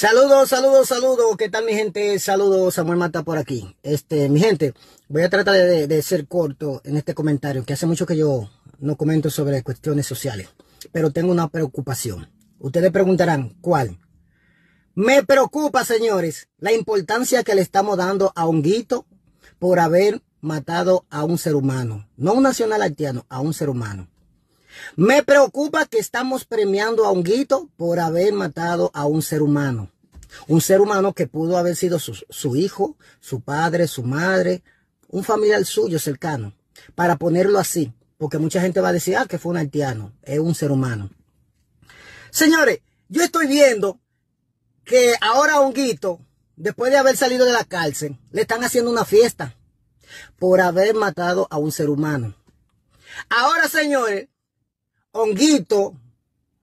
Saludos, saludos, saludos. ¿Qué tal mi gente? Saludos, Samuel Mata por aquí. Este, mi gente, voy a tratar de, ser corto en este comentario, que hace mucho que yo no comento sobre cuestiones sociales, pero tengo una preocupación. Ustedes preguntarán, ¿cuál? Me preocupa, señores, la importancia que le estamos dando a guito por haber matado a un ser humano, no un nacional haitiano, a un ser humano. Me preocupa que estamos premiando a guito por haber matado a un ser humano. Un ser humano que pudo haber sido su, hijo, su padre, su madre, un familiar suyo cercano. Para ponerlo así, porque mucha gente va a decir, ah, que fue un haitiano, es un ser humano. Señores, yo estoy viendo que ahora Honguito, después de haber salido de la cárcel, le están haciendo una fiesta por haber matado a un ser humano. Ahora, señores, Honguito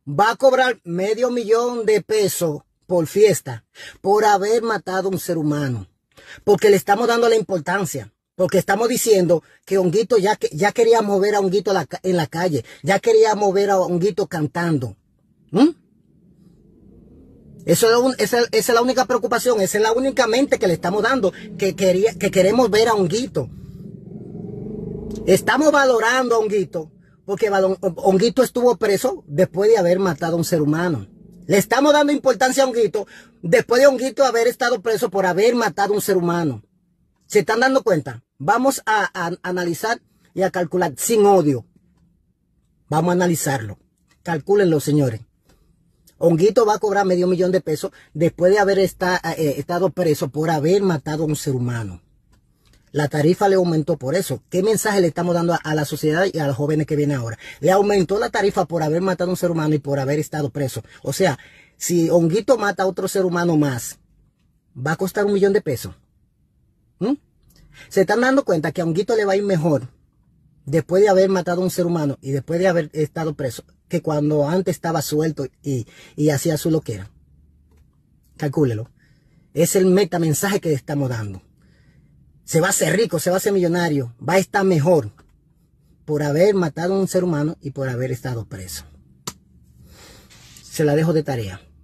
va a cobrar medio millón de pesos por fiesta por haber matado a un ser humano. Porque le estamos dando la importancia. Porque estamos diciendo que Honguito ya, ya quería mover a Honguito en la calle. Ya quería mover a Honguito cantando. es esa, es la única preocupación, esa es la única mente que le estamos dando, que, que queremos ver a Honguito. Estamos valorando a Honguito porque Honguito estuvo preso después de haber matado a un ser humano. Le estamos dando importancia a Honguito después de Honguito haber estado preso por haber matado a un ser humano. ¿Se están dando cuenta? Vamos a, analizar y a calcular sin odio. Vamos a analizarlo. Calcúlenlo, señores. Honguito va a cobrar medio millón de pesos después de haber eh, estado preso por haber matado a un ser humano. La tarifa le aumentó por eso. ¿Qué mensaje le estamos dando a, la sociedad y a los jóvenes que vienen ahora? Le aumentó la tarifa por haber matado a un ser humano y por haber estado preso. O sea, si Honguito mata a otro ser humano más, va a costar un millón de pesos. ¿Mm? Se están dando cuenta que a Honguito le va a ir mejor después de haber matado a un ser humano y después de haber estado preso que cuando antes estaba suelto y, y hacía su loquera. Calcúlelo. Es el meta mensaje que le estamos dando se va a hacer rico, se va a hacer millonario, va a estar mejor por haber matado a un ser humano y por haber estado preso. Se la dejo de tarea.